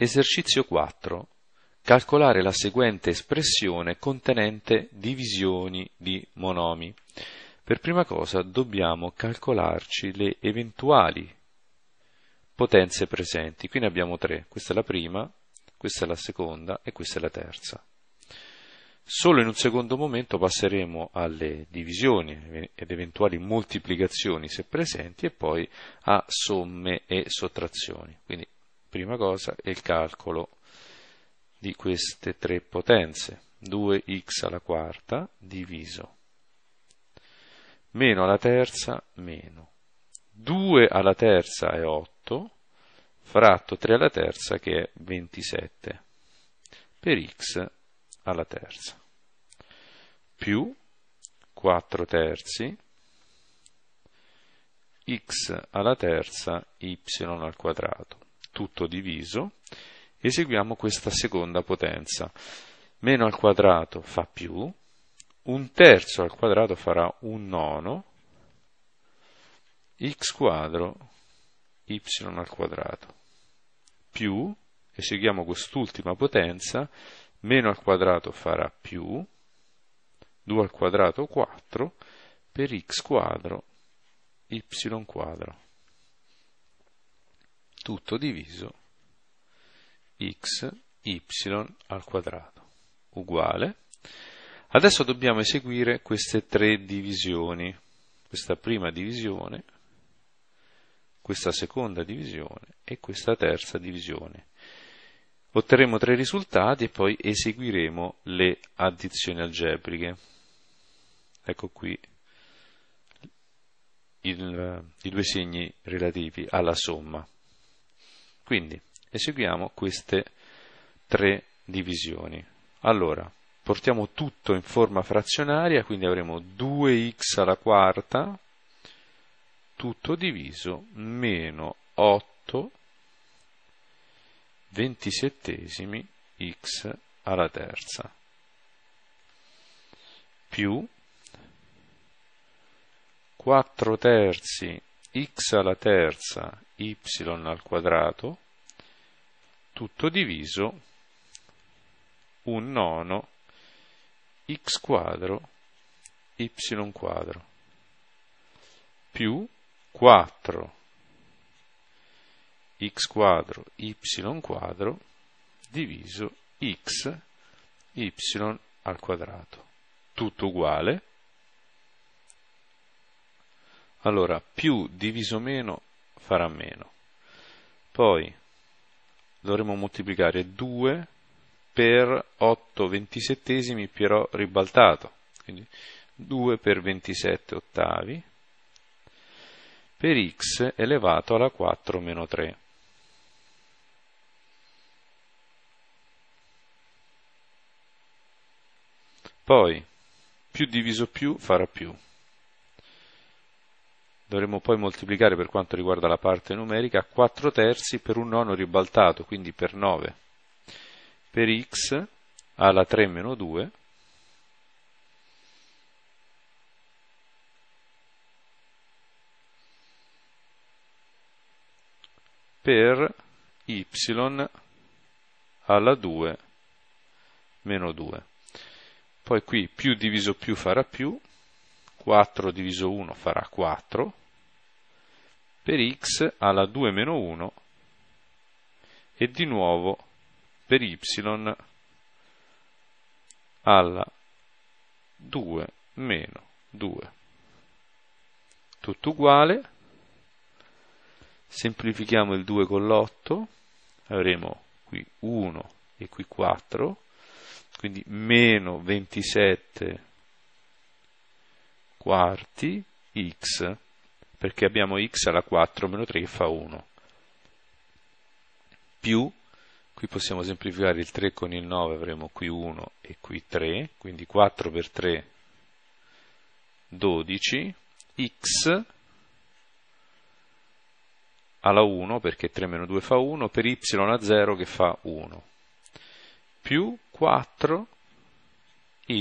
Esercizio 4. Calcolare la seguente espressione contenente divisioni di monomi. Per prima cosa dobbiamo calcolarci le eventuali potenze presenti. Qui ne abbiamo tre. Questa è la prima, questa è la seconda e questa è la terza. Solo in un secondo momento passeremo alle divisioni ed eventuali moltiplicazioni se presenti e poi a somme e sottrazioni. Quindi prima cosa, è il calcolo di queste tre potenze. 2x alla quarta diviso meno alla terza meno 2 alla terza è 8 fratto 3 alla terza che è 27 per x alla terza più 4 terzi x alla terza y al quadrato tutto diviso, eseguiamo questa seconda potenza. Meno al quadrato fa più, un terzo al quadrato farà un nono, x quadro y al quadrato, più, eseguiamo quest'ultima potenza, meno al quadrato farà più, 2 al quadrato 4, per x quadro, y quadro tutto diviso x y al quadrato uguale adesso dobbiamo eseguire queste tre divisioni questa prima divisione questa seconda divisione e questa terza divisione otterremo tre risultati e poi eseguiremo le addizioni algebriche ecco qui il, i due segni relativi alla somma quindi eseguiamo queste tre divisioni. Allora, portiamo tutto in forma frazionaria, quindi avremo 2x alla quarta, tutto diviso, meno 8 ventisettesimi x alla terza, più 4 terzi x alla terza y al quadrato, tutto diviso un nono x quadro y quadro più 4 x quadro y quadro diviso x y al quadrato tutto uguale allora, più diviso meno farà meno. Poi dovremo moltiplicare 2 per 8 ventisettesimi però ribaltato. Quindi 2 per 27 ottavi per x elevato alla 4 meno 3. Poi più diviso più farà più dovremmo poi moltiplicare per quanto riguarda la parte numerica 4 terzi per un nono ribaltato, quindi per 9, per x alla 3 meno 2, per y alla 2 meno 2. Poi qui più diviso più farà più, 4 diviso 1 farà 4, per x alla 2 meno 1 e di nuovo per y alla 2 meno 2. Tutto uguale, semplifichiamo il 2 con l'8, avremo qui 1 e qui 4, quindi meno 27 quarti x perché abbiamo x alla 4 meno 3 che fa 1, più, qui possiamo semplificare il 3 con il 9, avremo qui 1 e qui 3, quindi 4 per 3, 12, x alla 1 perché 3 meno 2 fa 1, per y a 0 che fa 1, più 4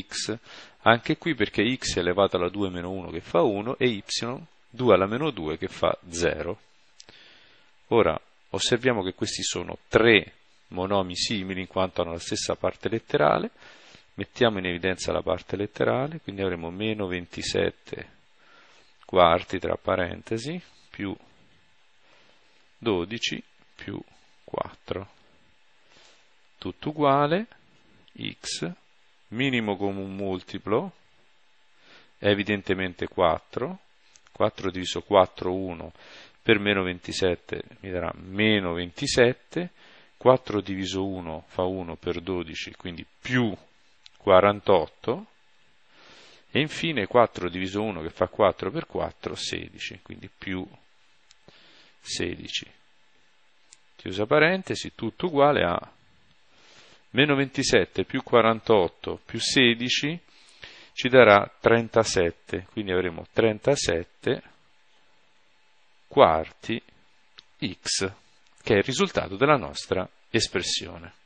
x, anche qui perché x elevato alla 2 meno 1 che fa 1 e y 2 alla meno 2 che fa 0. Ora osserviamo che questi sono tre monomi simili in quanto hanno la stessa parte letterale, mettiamo in evidenza la parte letterale, quindi avremo meno 27 quarti tra parentesi più 12 più 4. Tutto uguale, x, minimo come un multiplo, è evidentemente 4, 4 diviso 4, 1 per meno 27 mi darà meno 27, 4 diviso 1 fa 1 per 12, quindi più 48, e infine 4 diviso 1 che fa 4 per 4, 16, quindi più 16. Chiusa parentesi, tutto uguale a meno 27 più 48 più 16 ci darà 37, quindi avremo 37 quarti x, che è il risultato della nostra espressione.